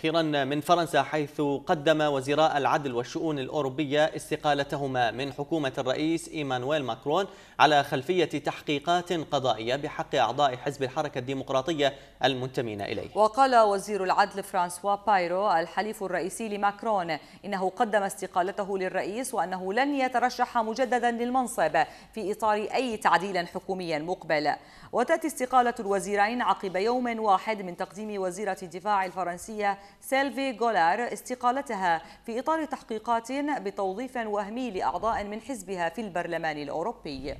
أخيرا من فرنسا حيث قدم وزراء العدل والشؤون الأوروبية استقالتهما من حكومة الرئيس إيمانويل ماكرون على خلفية تحقيقات قضائية بحق أعضاء حزب الحركة الديمقراطية المنتمين إليه وقال وزير العدل فرانسوا بايرو الحليف الرئيسي لماكرون إنه قدم استقالته للرئيس وأنه لن يترشح مجددا للمنصب في إطار أي تعديل حكومي مقبل وتأتي استقالة الوزيرين عقب يوم واحد من تقديم وزيرة الدفاع الفرنسية سيلفي جولار استقالتها في إطار تحقيقات بتوظيف وهمي لأعضاء من حزبها في البرلمان الأوروبي